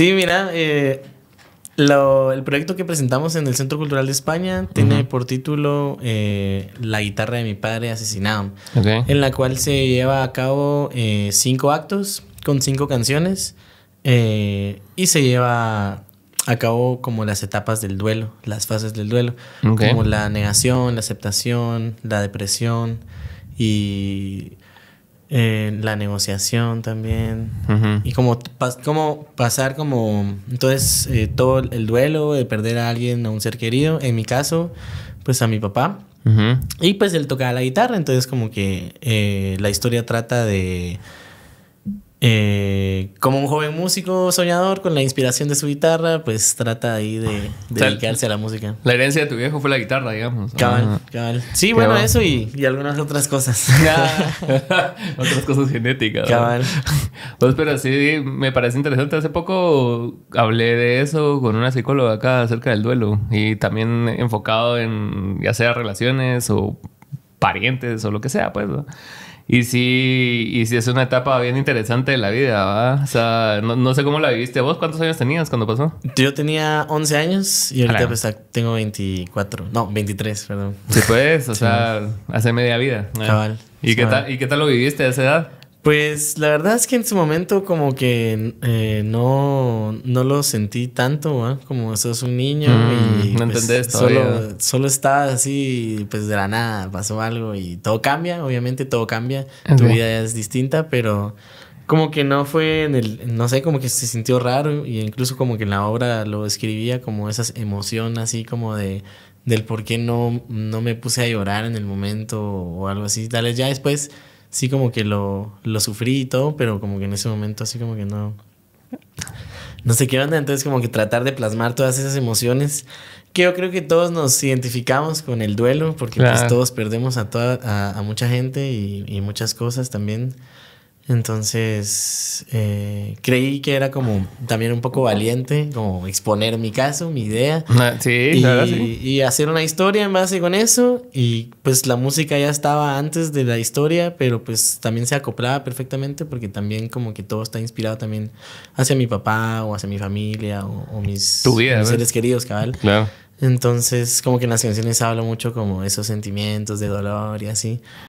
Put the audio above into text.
Sí, mira, eh, el proyecto que presentamos en el Centro Cultural de España tiene por título eh, La guitarra de mi padre asesinado, en la cual se lleva a cabo eh, cinco actos con cinco canciones y se lleva a cabo como las etapas del duelo, las fases del duelo, como la negación, la aceptación, la depresión y la negociación también. Y como, como pasar como... Entonces, eh, todo el duelo de perder a alguien, a un ser querido. En mi caso, pues a mi papá. Y pues él tocaba la guitarra. Entonces, como que eh, la historia trata de eh, como un joven músico soñador, con la inspiración de su guitarra, pues trata ahí de, dedicarse a la música. La herencia de tu viejo fue la guitarra, digamos. Cabal, ah. cabal. Sí, bueno, eso y, algunas otras cosas. otras cosas genéticas. Cabal. Pues, pero sí, me parece interesante. Hace poco hablé de eso con una psicóloga acá acerca del duelo y también enfocado en ya sea relaciones o parientes o lo que sea, pues. Y sí, y sí es una etapa bien interesante de la vida, ¿va? O sea, no, sé cómo la viviste vos. ¿Cuántos años tenías cuando pasó? Yo tenía 11 años y ahorita pues, tengo 24. No, 23, perdón. Sí, pues, o sea, hace media vida. ¿Y, Qué tal, ¿Y qué tal lo viviste a esa edad? Pues la verdad es que en su momento como que eh, no, no lo sentí tanto, como sos un niño mm, y no pues, Solo, solo así, pues de la nada pasó algo y todo cambia, obviamente todo cambia, tu vida es distinta, pero como que no fue en el, no sé, como que se sintió raro y incluso como que en la obra lo escribía como esa emoción así como de del por qué no, no me puse a llorar en el momento o algo así, tal vez ya después sí como que lo, lo sufrí y todo, pero como que en ese momento así como que no... No sé qué onda, entonces como que tratar de plasmar todas esas emociones que yo creo que todos nos identificamos con el duelo, porque pues todos perdemos a, toda, a, a mucha gente y, y muchas cosas también. Entonces, eh, creí que era como también un poco valiente, como exponer mi caso, mi idea. Ah, sí, y, y hacer una historia en base con eso. Y pues la música ya estaba antes de la historia, pero pues también se acoplaba perfectamente porque también como que todo está inspirado también hacia mi papá o hacia mi familia o, mis, seres queridos, cabal. Entonces, como que en las canciones hablo mucho como esos sentimientos de dolor y así.